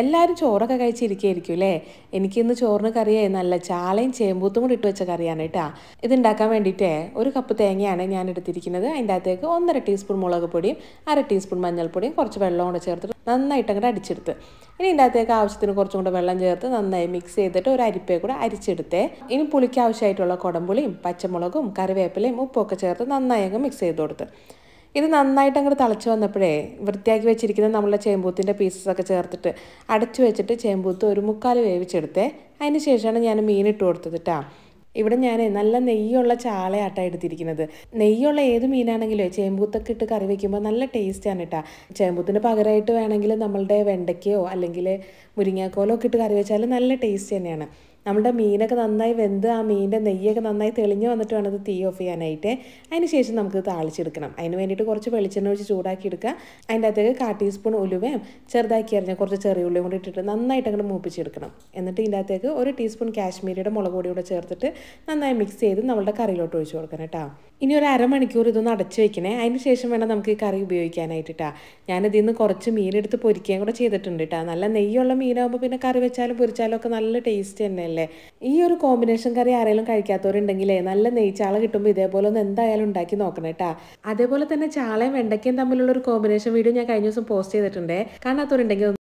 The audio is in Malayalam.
എല്ലാവരും ചോറൊക്കെ കഴിച്ചിരിക്കുകയായിരിക്കും അല്ലേ എനിക്കിന്ന് ചോറിന് കറിയായി നല്ല ചാളയും ചേമ്പൂത്തും കൂടി ഇട്ട് വെച്ച കറിയാണ് കേട്ടോ ഇതുണ്ടാക്കാൻ വേണ്ടിയിട്ട് ഒരു കപ്പ് തേങ്ങയാണ് ഞാൻ എടുത്തിരിക്കുന്നത് അതിൻ്റെ അകത്തേക്ക് ഒന്നര ടീസ്പൂൺ മുളക് പൊടിയും അര ടീസ്പൂൺ മഞ്ഞൾപ്പൊടിയും കുറച്ച് വെള്ളം കൂടെ ചേർത്തിട്ട് നന്നായിട്ട് അങ്ങോട്ട് അടിച്ചെടുത്ത് ഇനി ഇതിൻ്റെ അകത്തേക്ക് ആവശ്യത്തിന് കുറച്ചും കൂടെ വെള്ളം ചേർത്ത് നന്നായി മിക്സ് ചെയ്തിട്ട് ഒരു അരിപ്പയെ കൂടെ അരിച്ചെടുത്തേ ഇനി പുളിക്ക് ആവശ്യമായിട്ടുള്ള കുടംപുളിയും പച്ചമുളകും കറിവേപ്പിലയും ഉപ്പൊക്കെ ചേർത്ത് നന്നായി അങ്ങ് മിക്സ് ചെയ്ത് കൊടുത്ത് ഇത് നന്നായിട്ട് അങ്ങോട്ട് തിളച്ച് വന്നപ്പോഴേ വൃത്തിയാക്കി വെച്ചിരിക്കുന്ന നമ്മളെ ചേമ്പൂത്തിൻ്റെ പീസസൊക്കെ ചേർത്തിട്ട് അടച്ചു വെച്ചിട്ട് ചേമ്പൂത്ത് ഒരു മുക്കാൽ വേവിച്ചെടുത്തേ അതിന് ശേഷമാണ് ഞാൻ മീൻ ഇട്ട് കൊടുത്തത് കേട്ടോ ഇവിടെ ഞാൻ നല്ല നെയ്യുള്ള ചാളയാട്ടാണ് എടുത്തിരിക്കുന്നത് നെയ്യുള്ള ഏത് മീനാണെങ്കിലും ചേമ്പൂത്തൊക്കെ ഇട്ട് കറി വയ്ക്കുമ്പോൾ നല്ല ടേസ്റ്റാണ് കേട്ടോ ചേമ്പൂത്തിന് പകരമായിട്ട് വേണമെങ്കിൽ നമ്മളുടെ വെണ്ടയ്ക്കയോ അല്ലെങ്കിൽ മുരിങ്ങാക്കോലോ ഒക്കെ ഇട്ട് കറി വെച്ചാൽ നല്ല ടേസ്റ്റ് തന്നെയാണ് നമ്മുടെ മീനൊക്കെ നന്നായി വെന്ത് ആ മീനിൻ്റെ നെയ്യൊക്കെ നന്നായി തെളിഞ്ഞ് വന്നിട്ട് വേണം അത് തീ ഓഫ് ചെയ്യാനായിട്ട് അതിന് ശേഷം നമുക്ക് താളിച്ചെടുക്കണം അതിന് വേണ്ടിയിട്ട് കുറച്ച് വെളിച്ചെണ്ണ ഒഴിച്ച് ചൂടാക്കി എടുക്കുക അതിൻ്റെ അകത്തേക്ക് കാ ടീസ്പൂൺ ഉലുവയും ചെറുതാക്കി അറിഞ്ഞ കുറച്ച് ചെറിയ ഉള്ളിയും കൂടി ഇട്ടിട്ട് നന്നായിട്ട് അങ്ങോട്ട് മൂപ്പിച്ചെടുക്കണം എന്നിട്ട് ഇതിൻ്റെ അകത്തേക്ക് ഒരു ടീസ്പൂൺ കാശ്മീരിയുടെ മുളക് പൊടി കൂടെ ചേർത്തിട്ട് നന്നായി മിക്സ് ചെയ്ത് നമ്മളുടെ കറിയിലോട്ട് ഒഴിച്ച് കൊടുക്കണം കേട്ടോ ഇനി ഒരു അരമണിക്കൂർ ഇതൊന്ന് അടച്ചു വെക്കണേ അതിന് ശേഷം വേണം നമുക്ക് ഈ കറി ഉപയോഗിക്കാനായിട്ടാ ഞാനിതിൽ നിന്ന് കുറച്ച് മീനെടുത്ത് പൊരിക്കുകയും കൂടെ ചെയ്തിട്ടുണ്ട് കേട്ടോ നല്ല നെയ്യുള്ള മീനാകുമ്പോൾ പിന്നെ കറി വെച്ചാലും പൊരിച്ചാലും ഒക്കെ നല്ല ടേസ്റ്റ് തന്നെയല്ലേ അല്ലേ ഈ ഒരു കോമ്പിനേഷൻ കറി ആരെങ്കിലും കഴിക്കാത്തവരുണ്ടെങ്കിലേ നല്ല നെയ്ച്ചാള കിട്ടുമ്പോൾ ഇതേപോലെ ഒന്ന് എന്തായാലും ഉണ്ടാക്കി നോക്കണം കേട്ടാ അതേപോലെ തന്നെ ചാളയും വെണ്ടയ്ക്കയും തമ്മിലുള്ള ഒരു കോമ്പിനേഷൻ വീഡിയോ ഞാൻ കഴിഞ്ഞ ദിവസം പോസ്റ്റ് ചെയ്തിട്ടുണ്ട് കാണാത്തവരുണ്ടെങ്കിൽ